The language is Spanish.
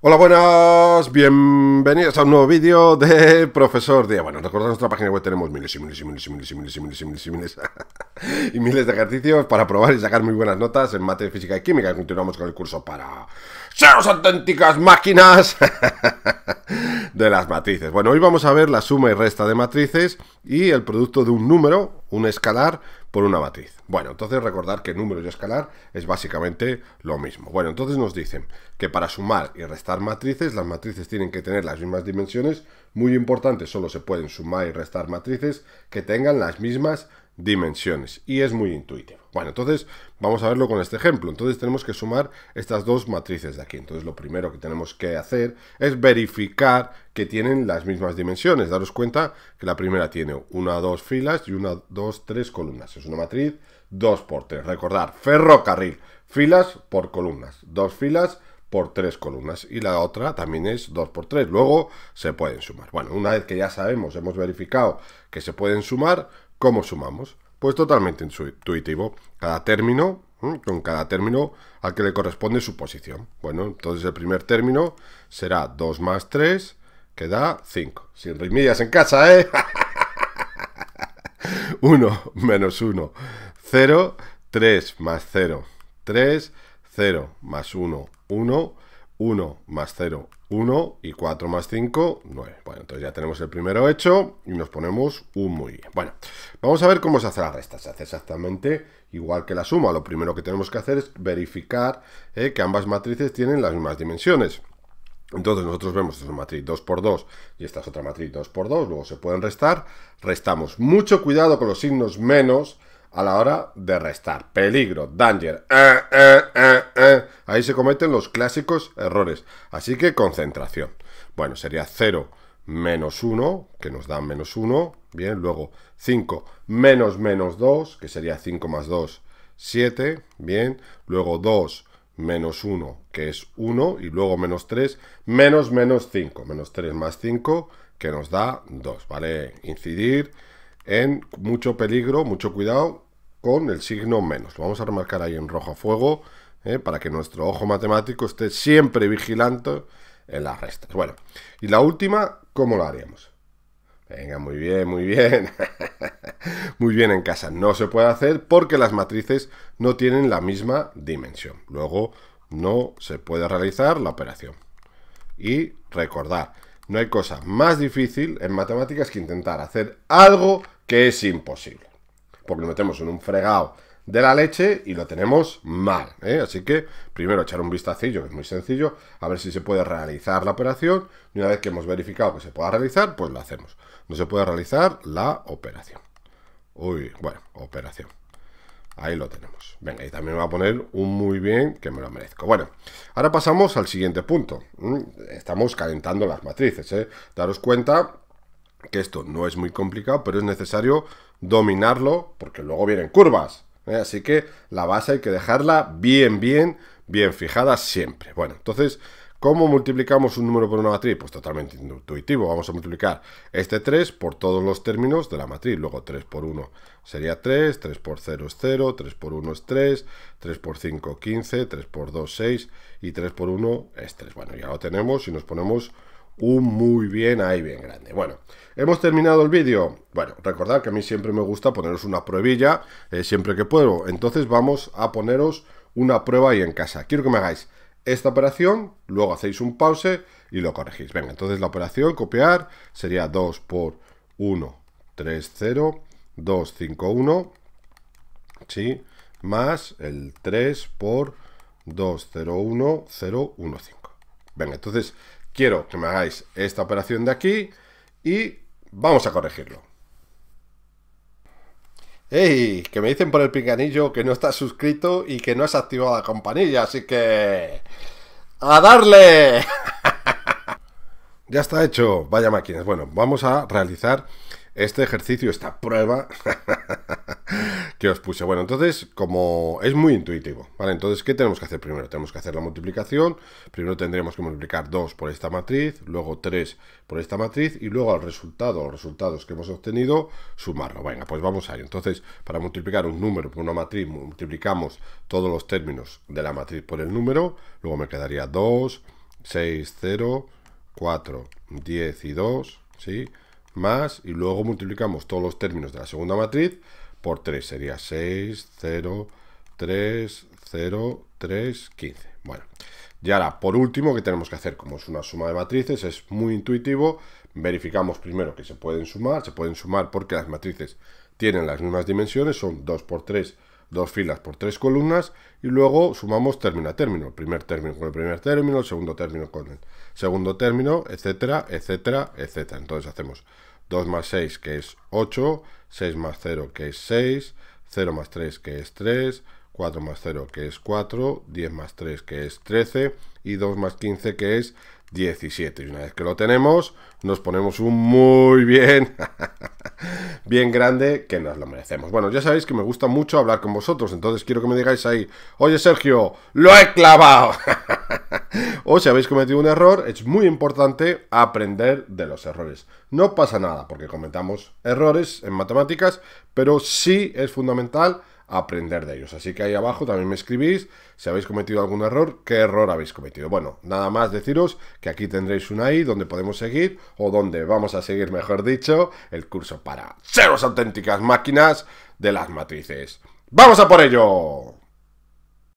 Hola, buenas, bienvenidos a un nuevo vídeo de Profesor Día. Bueno, recordad nuestra página web, tenemos miles y miles y miles y miles y miles y miles y miles y miles, y miles de ejercicios para probar y sacar muy buenas notas en mate, física y química. Continuamos con el curso para seros auténticas máquinas! de las matrices. Bueno, hoy vamos a ver la suma y resta de matrices y el producto de un número, un escalar, por una matriz. Bueno, entonces recordar que número y escalar es básicamente lo mismo. Bueno, entonces nos dicen que para sumar y restar matrices, las matrices tienen que tener las mismas dimensiones. Muy importante, solo se pueden sumar y restar matrices que tengan las mismas dimensiones y es muy intuitivo. Bueno, entonces vamos a verlo con este ejemplo. Entonces tenemos que sumar estas dos matrices de aquí. Entonces lo primero que tenemos que hacer es verificar que tienen las mismas dimensiones. Daros cuenta que la primera tiene una, dos filas y una, dos, tres columnas. Es una matriz 2 por 3. Recordar, ferrocarril, filas por columnas. Dos filas por tres columnas y la otra también es 2 por 3. Luego se pueden sumar. Bueno, una vez que ya sabemos, hemos verificado que se pueden sumar, ¿Cómo sumamos? Pues totalmente intuitivo. Cada término, con cada término al que le corresponde su posición. Bueno, entonces el primer término será 2 más 3, que da 5. Sin rimillas en casa, ¿eh? 1 menos 1, 0, 3 más 0, 3, 0 más 1, 1, 1 más 0, 1 y 4 más 5, 9. Bueno, entonces ya tenemos el primero hecho y nos ponemos un muy bien. Bueno, vamos a ver cómo se hace la resta. Se hace exactamente igual que la suma. Lo primero que tenemos que hacer es verificar eh, que ambas matrices tienen las mismas dimensiones. Entonces nosotros vemos esta es una matriz 2 x 2 y esta es otra matriz 2 x 2, luego se pueden restar, restamos. Mucho cuidado con los signos menos, a la hora de restar. Peligro, danger. Eh, eh, eh, Ahí se cometen los clásicos errores. Así que concentración. Bueno, sería 0 menos 1, que nos da menos 1. Bien, luego 5 menos menos 2, que sería 5 más 2, 7. Bien, luego 2 menos 1, que es 1, y luego menos 3, menos menos 5. Menos 3 más 5, que nos da 2, ¿vale? Incidir en mucho peligro, mucho cuidado con el signo menos. Lo vamos a remarcar ahí en rojo a fuego ¿eh? para que nuestro ojo matemático esté siempre vigilante en las restas. Bueno, y la última, ¿cómo lo haríamos? Venga, muy bien, muy bien. muy bien en casa. No se puede hacer porque las matrices no tienen la misma dimensión. Luego no se puede realizar la operación. Y recordar, no hay cosa más difícil en matemáticas que intentar hacer algo que es imposible. Porque lo metemos en un fregado de la leche y lo tenemos mal. ¿eh? Así que primero echar un vistacillo, que es muy sencillo, a ver si se puede realizar la operación. Y una vez que hemos verificado que se pueda realizar, pues lo hacemos. No se puede realizar la operación. Uy, bueno, operación. Ahí lo tenemos. Venga, y también me va a poner un muy bien que me lo merezco. Bueno, ahora pasamos al siguiente punto. Mm, estamos calentando las matrices. ¿eh? Daros cuenta que esto no es muy complicado, pero es necesario dominarlo porque luego vienen curvas. ¿eh? Así que la base hay que dejarla bien, bien, bien fijada siempre. Bueno, entonces, ¿cómo multiplicamos un número por una matriz? Pues totalmente intuitivo. Vamos a multiplicar este 3 por todos los términos de la matriz. Luego 3 por 1 sería 3, 3 por 0 es 0, 3 por 1 es 3, 3 por 5 15, 3 por 2 6 y 3 por 1 es 3. Bueno, ya lo tenemos y nos ponemos muy bien ahí bien grande. Bueno, hemos terminado el vídeo. Bueno, recordad que a mí siempre me gusta poneros una pruebilla eh, siempre que puedo. Entonces vamos a poneros una prueba ahí en casa. Quiero que me hagáis esta operación, luego hacéis un pause y lo corregís. Venga, entonces la operación copiar sería 2 por 1, 3, 0, ¿sí? Más el 3 por 2, 0, 1, 0, Venga, entonces quiero que me hagáis esta operación de aquí y vamos a corregirlo. ¡Ey! Que me dicen por el pinganillo que no está suscrito y que no es activado la campanilla, así que... ¡A darle! ya está hecho. Vaya máquinas. Bueno, vamos a realizar este ejercicio, esta prueba que os puse. Bueno, entonces, como es muy intuitivo, ¿vale? Entonces, ¿qué tenemos que hacer primero? Tenemos que hacer la multiplicación. Primero tendríamos que multiplicar 2 por esta matriz, luego 3 por esta matriz y luego al resultado, los resultados que hemos obtenido, sumarlo. Venga, pues vamos a ir. Entonces, para multiplicar un número por una matriz, multiplicamos todos los términos de la matriz por el número, luego me quedaría 2, 6, 0, 4, 10 y 2, ¿sí? Más, y luego multiplicamos todos los términos de la segunda matriz por 3 sería 6, 0, 3, 0, 3, 15. Bueno, y ahora por último, que tenemos que hacer? Como es una suma de matrices, es muy intuitivo, verificamos primero que se pueden sumar, se pueden sumar porque las matrices tienen las mismas dimensiones, son 2 por 3, dos filas por 3 columnas y luego sumamos término a término, el primer término con el primer término, el segundo término con el segundo término, etcétera, etcétera, etcétera. Entonces hacemos 2 más 6 que es 8, 6 más 0 que es 6, 0 más 3 que es 3, 4 más 0 que es 4, 10 más 3 que es 13 y 2 más 15 que es 17. Y una vez que lo tenemos, nos ponemos un muy bien, bien grande que nos lo merecemos. Bueno, ya sabéis que me gusta mucho hablar con vosotros, entonces quiero que me digáis ahí, oye Sergio, lo he clavado. o si habéis cometido un error, es muy importante aprender de los errores. No pasa nada porque cometamos errores en matemáticas, pero sí es fundamental aprender de ellos. Así que ahí abajo también me escribís si habéis cometido algún error, qué error habéis cometido. Bueno, nada más deciros que aquí tendréis una i donde podemos seguir o donde vamos a seguir, mejor dicho, el curso para seros auténticas máquinas de las matrices. ¡Vamos a por ello!